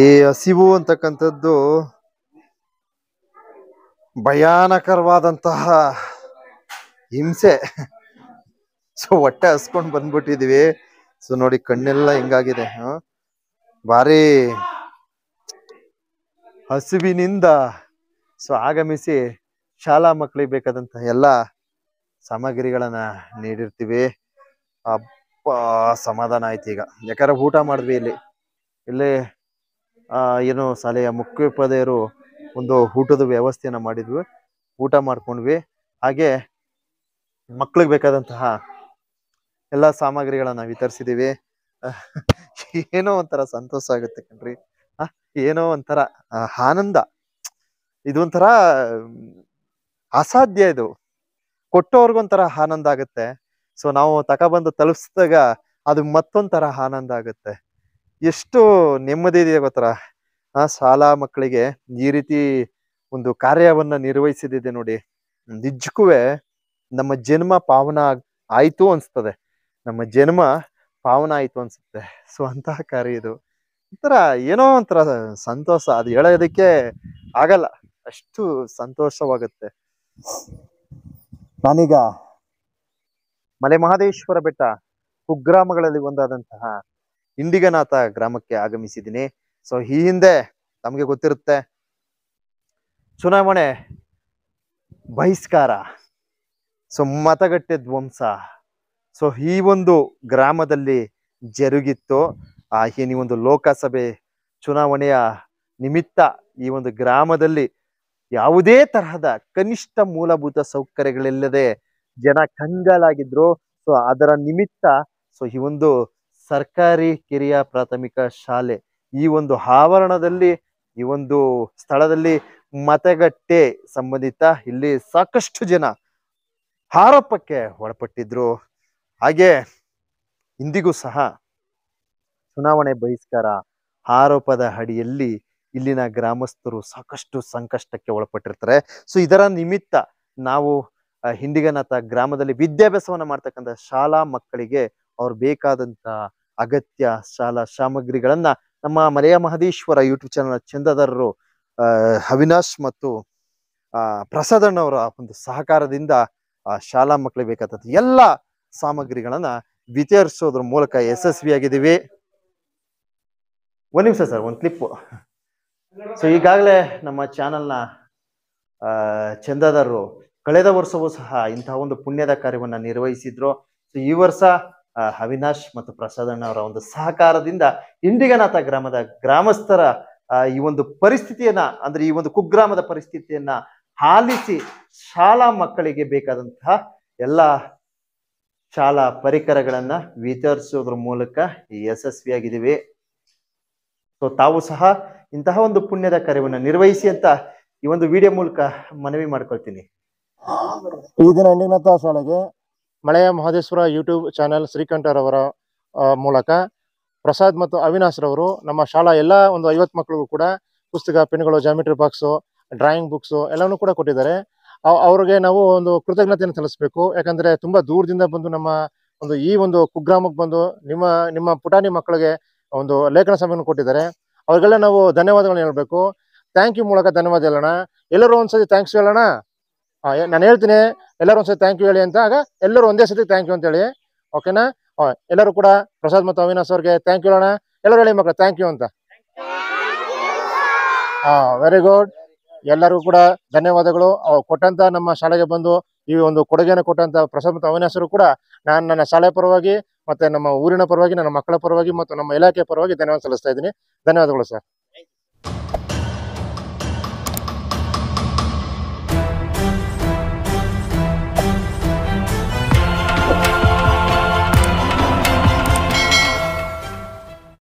ಈ ಹಸಿವು ಅಂತಕ್ಕಂಥದ್ದು ಭಯಾನಕರವಾದಂತಹ ಹಿಂಸೆ ಸೊ ಹೊಟ್ಟೆ ಹಸ್ಕೊಂಡು ಬಂದ್ಬಿಟ್ಟಿದೀವಿ ಸೊ ನೋಡಿ ಕಣ್ಣೆಲ್ಲ ಹಿಂಗಾಗಿದೆ ಭಾರಿ ಹಸಿವಿನಿಂದ ಸೊ ಆಗಮಿಸಿ ಶಾಲಾ ಮಕ್ಕಳಿಗೆ ಬೇಕಾದಂತ ಎಲ್ಲ ಸಾಮಗ್ರಿಗಳನ್ನ ನೀಡಿರ್ತೀವಿ ಅಪ್ಪ ಸಮಾಧಾನ ಆಯ್ತು ಈಗ ಯಾಕಂದ್ರೆ ಊಟ ಮಾಡಿದ್ವಿ ಇಲ್ಲಿ ಇಲ್ಲಿ ಏನು ಶಾಲೆಯ ಮುಖ್ಯೋಪಾಧ್ಯಾಯರು ಒಂದು ಊಟದ ವ್ಯವಸ್ಥೆಯನ್ನು ಮಾಡಿದ್ವಿ ಊಟ ಮಾಡ್ಕೊಂಡ್ವಿ ಹಾಗೆ ಮಕ್ಳಿಗೆ ಬೇಕಾದಂತಹ ಎಲ್ಲ ಸಾಮಗ್ರಿಗಳನ್ನು ವಿತರಿಸಿದ್ದೀವಿ ಏನೋ ಒಂಥರ ಸಂತೋಷ ಆಗುತ್ತೆ ಕಣ್ರಿ ಏನೋ ಒಂಥರ ಆನಂದ ಇದೊಂಥರ ಅಸಾಧ್ಯ ಇದು ಕೊಟ್ಟವ್ರಿಗೊಂಥರ ಆನಂದ ಆಗುತ್ತೆ ಸೊ ನಾವು ತಗೊಬಂದು ತಲುಪಿಸಿದಾಗ ಅದು ಮತ್ತೊಂಥರ ಆನಂದ ಆಗುತ್ತೆ ಎಷ್ಟು ನೆಮ್ಮದಿ ಇದೆ ಗೊತ್ತರ ಆ ಶಾಲಾ ಮಕ್ಕಳಿಗೆ ಈ ರೀತಿ ಒಂದು ಕಾರ್ಯವನ್ನ ನಿರ್ವಹಿಸಿದಿದೆ ನೋಡಿ ನಿಜಕ್ಕೂ ನಮ್ಮ ಜನ್ಮ ಪಾವನ ಆಯ್ತು ಅನ್ಸ್ತದೆ ನಮ್ಮ ಜನ್ಮ ಪಾವನ ಆಯ್ತು ಅನ್ಸುತ್ತೆ ಸೊ ಅಂತಹ ಕಾರ್ಯ ಇದು ಒಂಥರ ಏನೋ ಒಂಥರ ಸಂತೋಷ ಅದು ಹೇಳೋದಕ್ಕೆ ಆಗಲ್ಲ ಅಷ್ಟು ಸಂತೋಷವಾಗುತ್ತೆ ನಾನೀಗ ಮಲೆ ಮಹದೇಶ್ವರ ಬೆಟ್ಟ ಕುಗ್ರಾಮಗಳಲ್ಲಿ ಒಂದಾದಂತಹ ಇಂಡಿಗನಾಥ ಗ್ರಾಮಕ್ಕೆ ಆಗಮಿಸಿದ್ದೀನಿ ಸೊ ಈ ಹಿಂದೆ ನಮಗೆ ಗೊತ್ತಿರುತ್ತೆ ಚುನಾವಣೆ ಬಹಿಷ್ಕಾರ ಸೊ ಮತಗಟ್ಟೆ ಧ್ವಂಸ ಸೊ ಈ ಒಂದು ಗ್ರಾಮದಲ್ಲಿ ಜರುಗಿತ್ತು ಆ ಈ ಒಂದು ಲೋಕಸಭೆ ಚುನಾವಣೆಯ ನಿಮಿತ್ತ ಈ ಒಂದು ಗ್ರಾಮದಲ್ಲಿ ಯಾವುದೇ ತರಹದ ಕನಿಷ್ಠ ಮೂಲಭೂತ ಸೌಕರ್ಯಗಳಿಲ್ಲದೆ ಜನ ಕಂಗಾಲಾಗಿದ್ರು ಸೊ ಅದರ ನಿಮಿತ್ತ ಸೊ ಈ ಒಂದು ಸರ್ಕಾರಿ ಕಿರಿಯ ಪ್ರಾಥಮಿಕ ಶಾಲೆ ಈ ಒಂದು ಆವರಣದಲ್ಲಿ ಈ ಒಂದು ಸ್ಥಳದಲ್ಲಿ ಮತಗಟ್ಟೆ ಸಂಬಂಧಿತ ಇಲ್ಲಿ ಸಾಕಷ್ಟು ಜನ ಆರೋಪಕ್ಕೆ ಒಳಪಟ್ಟಿದ್ರು ಹಾಗೆ ಇಂದಿಗೂ ಸಹ ಚುನಾವಣೆ ಬಹಿಷ್ಕಾರ ಆರೋಪದ ಅಡಿಯಲ್ಲಿ ಇಲ್ಲಿನ ಗ್ರಾಮಸ್ಥರು ಸಾಕಷ್ಟು ಸಂಕಷ್ಟಕ್ಕೆ ಒಳಪಟ್ಟಿರ್ತಾರೆ ಸೊ ಇದರ ನಿಮಿತ್ತ ನಾವು ಹಿಂದಿಗನಾಥ ಗ್ರಾಮದಲ್ಲಿ ವಿದ್ಯಾಭ್ಯಾಸವನ್ನ ಮಾಡ್ತಕ್ಕಂಥ ಶಾಲಾ ಮಕ್ಕಳಿಗೆ ಅವ್ರು ಬೇಕಾದಂತ ಅಗತ್ಯ ಶಾಲಾ ಸಾಮಗ್ರಿಗಳನ್ನ ನಮ್ಮ ಮಲೆಯ ಮಹದೇಶ್ವರ ಯೂಟ್ಯೂಬ್ ಚಾನಲ್ ಚಂದದಾರರು ಅವಿನಾಶ್ ಮತ್ತು ಅವರ ಒಂದು ಸಹಕಾರದಿಂದ ಶಾಲಾ ಮಕ್ಕಳಿಗೆ ಬೇಕಾದಂತ ಎಲ್ಲ ಸಾಮಗ್ರಿಗಳನ್ನ ವಿತರಿಸೋದ್ರ ಮೂಲಕ ಯಶಸ್ವಿಯಾಗಿದ್ದೀವಿ ಒಂದ್ ನಿಮಿಷ ಸರ್ ಒಂದು ಕ್ಲಿಪ್ ಸೊ ಈಗಾಗಲೇ ನಮ್ಮ ಚಾನಲ್ನ ಚಂದದಾರರು ಕಳೆದ ವರ್ಷವೂ ಸಹ ಇಂತಹ ಒಂದು ಪುಣ್ಯದ ಕಾರ್ಯವನ್ನು ನಿರ್ವಹಿಸಿದ್ರು ಸೊ ಈ ವರ್ಷ ಅವಿನಾಶ್ ಮತ್ತು ಪ್ರಸಾದಣ್ಣ ಅವರ ಒಂದು ಸಹಕಾರದಿಂದ ಇಂಡಿಗನಾಥ ಗ್ರಾಮದ ಗ್ರಾಮಸ್ಥರ ಈ ಒಂದು ಪರಿಸ್ಥಿತಿಯನ್ನ ಅಂದ್ರೆ ಈ ಒಂದು ಕುಗ್ರಾಮದ ಪರಿಸ್ಥಿತಿಯನ್ನ ಆಲಿಸಿ ಶಾಲಾ ಮಕ್ಕಳಿಗೆ ಬೇಕಾದಂತಹ ಎಲ್ಲ ಶಾಲಾ ಪರಿಕರಗಳನ್ನ ವಿತರಿಸೋದ್ರ ಮೂಲಕ ಯಶಸ್ವಿಯಾಗಿದ್ದೀವಿ ಸೊ ತಾವು ಸಹ ಇಂತಹ ಒಂದು ಪುಣ್ಯದ ಕಾರ್ಯವನ್ನು ನಿರ್ವಹಿಸಿ ಅಂತ ಈ ಒಂದು ವಿಡಿಯೋ ಮೂಲಕ ಮನವಿ ಮಾಡ್ಕೊಳ್ತೀನಿ ಈ ದಿನ ಶಾಲೆಗೆ ಮಳೆಯ ಮಹದೇಶ್ವರ ಯೂಟ್ಯೂಬ್ ಚಾನೆಲ್ ಶ್ರೀಕಂಠರವರ ಮೂಲಕ ಪ್ರಸಾದ್ ಮತ್ತು ಅವಿನಾಶ್ ರವರು ನಮ್ಮ ಶಾಲಾ ಎಲ್ಲ ಒಂದು ಐವತ್ತು ಮಕ್ಕಳಿಗೂ ಕೂಡ ಪುಸ್ತಕ ಪೆನ್ಗಳು ಜಾಮಿಟ್ರಿ ಬಾಕ್ಸು ಡ್ರಾಯಿಂಗ್ ಬುಕ್ಸು ಎಲ್ಲವೂ ಕೂಡ ಕೊಟ್ಟಿದ್ದಾರೆ ಅವ್ರಿಗೆ ನಾವು ಒಂದು ಕೃತಜ್ಞತೆಯನ್ನು ತಿಳಿಸ್ಬೇಕು ಯಾಕಂದರೆ ತುಂಬ ದೂರದಿಂದ ಬಂದು ನಮ್ಮ ಒಂದು ಈ ಒಂದು ಕುಗ್ರಾಮಕ್ಕೆ ಬಂದು ನಿಮ್ಮ ನಿಮ್ಮ ಪುಟಾಣಿ ಮಕ್ಕಳಿಗೆ ಒಂದು ಲೇಖನ ಸಮಯವನ್ನು ಕೊಟ್ಟಿದ್ದಾರೆ ಅವರಿಗೆಲ್ಲ ನಾವು ಧನ್ಯವಾದಗಳನ್ನ ಹೇಳಬೇಕು ಥ್ಯಾಂಕ್ ಯು ಮೂಲಕ ಧನ್ಯವಾದ ಹೇಳೋಣ ಎಲ್ಲರೂ ಒಂದ್ಸತಿ ಥ್ಯಾಂಕ್ಸ್ ಹೇಳೋಣ ನಾನು ಹೇಳ್ತೀನಿ ಎಲ್ಲರೂ ಒಂದ್ಸತಿ ಥ್ಯಾಂಕ್ ಯು ಹೇಳಿ ಅಂತ ಆಗ ಎಲ್ಲರೂ ಒಂದೇ ಸತಿ ಥ್ಯಾಂಕ್ ಯು ಅಂತ ಹೇಳಿ ಓಕೆನಾ ಎಲ್ಲರೂ ಕೂಡ ಪ್ರಸಾದ್ ಮತ್ತು ಅವಿನಾಶ್ ಅವ್ರಿಗೆ ಥ್ಯಾಂಕ್ ಯು ಅಣ್ಣ ಎಲ್ಲರೂ ಹೇಳಿ ಮಕ್ಕಳು ಥ್ಯಾಂಕ್ ಯು ಅಂತ ಹಾ ವೆರಿ ಗುಡ್ ಎಲ್ಲರಿಗೂ ಕೂಡ ಧನ್ಯವಾದಗಳು ಕೊಟ್ಟಂತ ನಮ್ಮ ಶಾಲೆಗೆ ಬಂದು ಈ ಒಂದು ಕೊಡುಗೆಯನ್ನು ಕೊಟ್ಟಂತ ಪ್ರಸಾದ್ ಮತ್ತು ಅವಿನಾಶರು ಕೂಡ ನಾನು ನನ್ನ ಶಾಲೆ ಪರವಾಗಿ ಮತ್ತೆ ನಮ್ಮ ಊರಿನ ಪರವಾಗಿ ನನ್ನ ಮಕ್ಕಳ ಪರವಾಗಿ ಮತ್ತು ನಮ್ಮ ಇಲಾಖೆ ಪರವಾಗಿ ಧನ್ಯವಾದ ಸಲ್ಲಿಸ್ತಾ ಇದ್ದೀನಿ ಧನ್ಯವಾದಗಳು ಸರ್